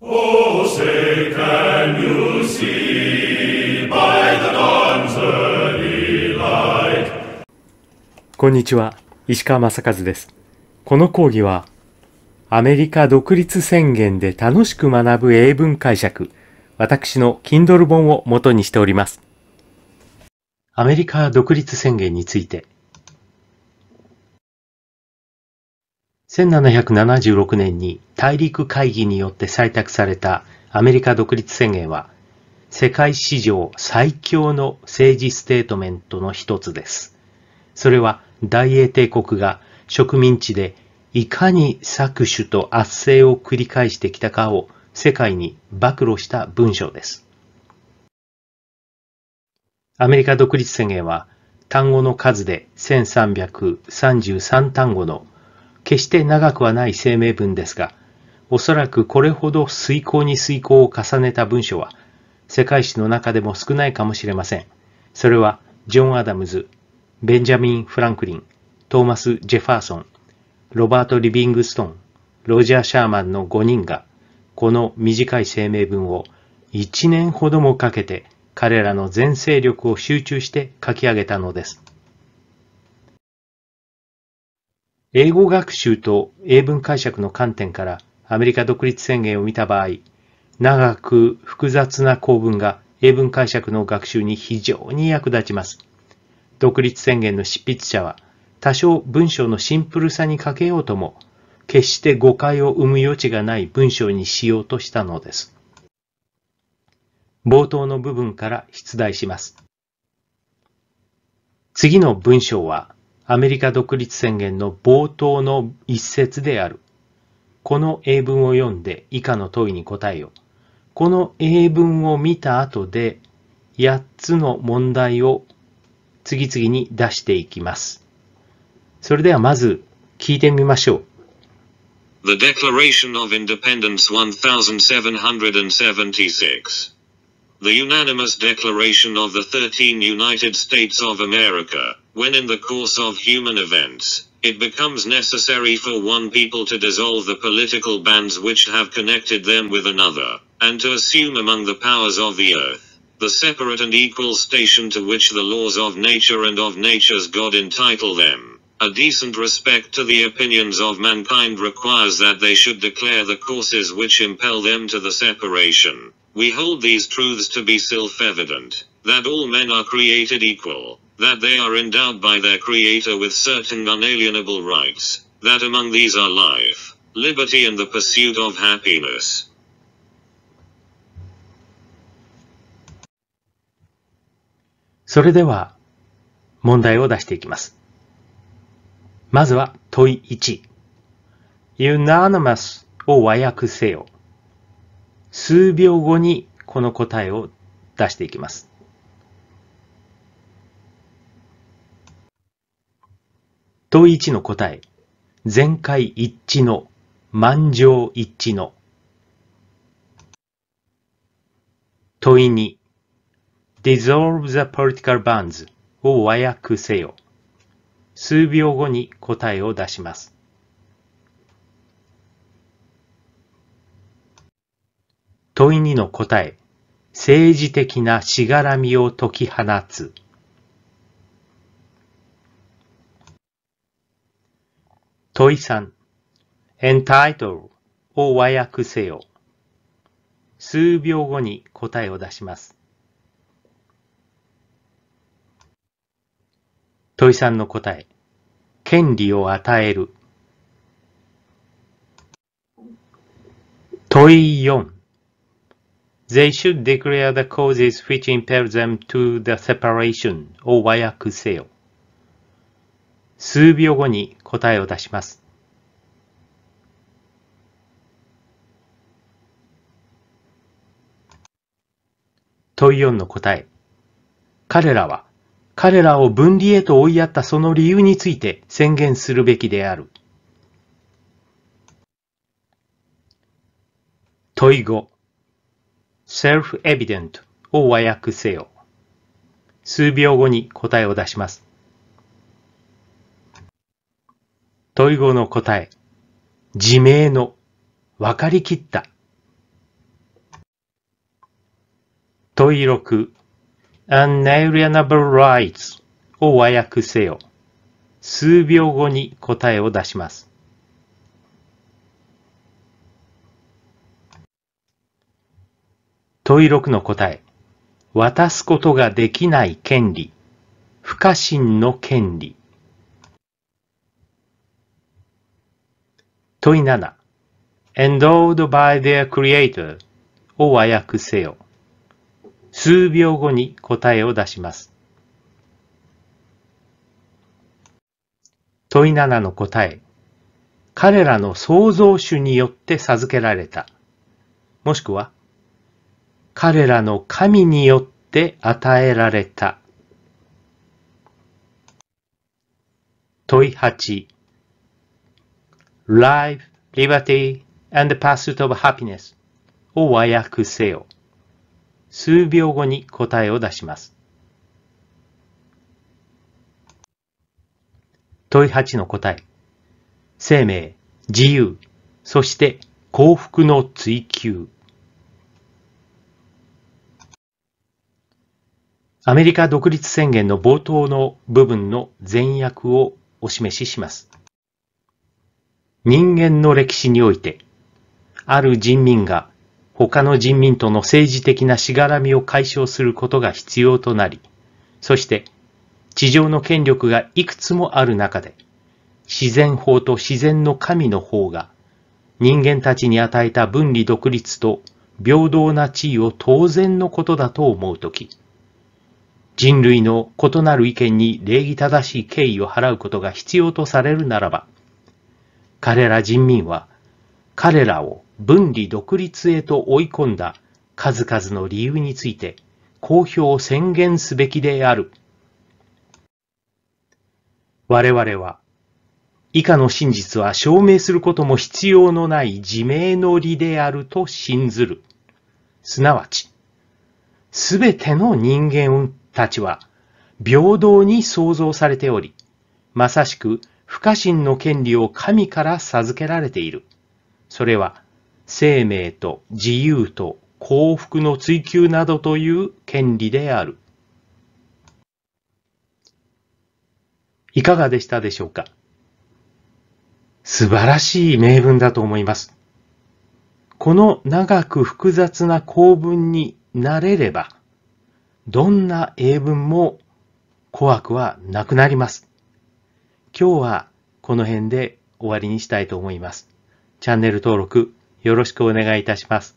こんにちは、石川正和です。この講義は、アメリカ独立宣言で楽しく学ぶ英文解釈、私の Kindle 本を元にしております。アメリカ独立宣言について、1776年に大陸会議によって採択されたアメリカ独立宣言は、世界史上最強の政治ステートメントの一つです。それは大英帝国が植民地でいかに搾取と圧政を繰り返してきたかを世界に暴露した文章です。アメリカ独立宣言は単語の数で1333単語の決して長くはない声明文ですが、おそらくこれほど遂行に遂行を重ねた文書は、世界史の中でも少ないかもしれません。それは、ジョン・アダムズ、ベンジャミン・フランクリン、トーマス・ジェファーソン、ロバート・リビングストン、ロジャー・シャーマンの5人が、この短い声明文を1年ほどもかけて彼らの全勢力を集中して書き上げたのです。英語学習と英文解釈の観点からアメリカ独立宣言を見た場合、長く複雑な構文が英文解釈の学習に非常に役立ちます。独立宣言の執筆者は、多少文章のシンプルさに欠けようとも、決して誤解を生む余地がない文章にしようとしたのです。冒頭の部分から出題します。次の文章は、アメリカ独立宣言の冒頭の一節である。この英文を読んで以下の問いに答えよ。この英文を見た後で8つの問題を次々に出していきます。それではまず聞いてみましょう。The Declaration of Independence 1776 The unanimous declaration of the 13 United States of America when in the course of human events, it becomes necessary for one people to dissolve the political bands which have connected them with another, and to assume among the powers of the earth, the separate and equal station to which the laws of nature and of nature's God entitle them. A decent respect to the opinions of mankind requires that they should declare the courses which impel them to the separation. We hold these truths to be self-evident, that all men are created equal, that they are endowed by their Creator with certain unalienable rights, that among these are life, liberty and the pursuit of happiness. それでは問題を出していきます。まずは問い1。unanimous を和訳せよ。数秒後にこの答えを出していきます。問一の答え、全会一致の、満場一致の。問い2、dissolve the political b o n d s を和訳せよ。数秒後に答えを出します。問い2の答え、政治的なしがらみを解き放つ。問3、entitle を和訳せよ。数秒後に答えを出します。問3の答え、権利を与える。問4、They should declare the causes which impel them to the separation を和訳せよ。数秒後に答えを出します。問い4の答え。彼らは、彼らを分離へと追いやったその理由について宣言するべきである。問い5。self-evident を和訳せよ。数秒後に答えを出します。問い語の答え。自明の。わかりきった。問い6 Unalienable Rights を和訳せよ。数秒後に答えを出します。問い6の答え。渡すことができない権利。不可侵の権利。問七 endowed by their creator を和訳せよ。数秒後に答えを出します。問7の答え。彼らの創造主によって授けられた。もしくは、彼らの神によって与えられた。問8。Life, Liberty, and the Pursuit of Happiness を和訳せよ。数秒後に答えを出します。問い8の答え。生命、自由、そして幸福の追求。アメリカ独立宣言の冒頭の部分の前訳をお示しします。人間の歴史において、ある人民が他の人民との政治的なしがらみを解消することが必要となり、そして地上の権力がいくつもある中で、自然法と自然の神の法が人間たちに与えた分離独立と平等な地位を当然のことだと思うとき、人類の異なる意見に礼儀正しい敬意を払うことが必要とされるならば、彼ら人民は、彼らを分離独立へと追い込んだ数々の理由について、公表宣言すべきである。我々は、以下の真実は証明することも必要のない自明の理であると信ずる。すなわち、すべての人間たちは平等に創造されており、まさしく不可侵の権利を神から授けられている。それは、生命と自由と幸福の追求などという権利である。いかがでしたでしょうか素晴らしい名文だと思います。この長く複雑な構文になれれば、どんな英文も怖くはなくなります。今日はこの辺で終わりにしたいと思います。チャンネル登録よろしくお願いいたします。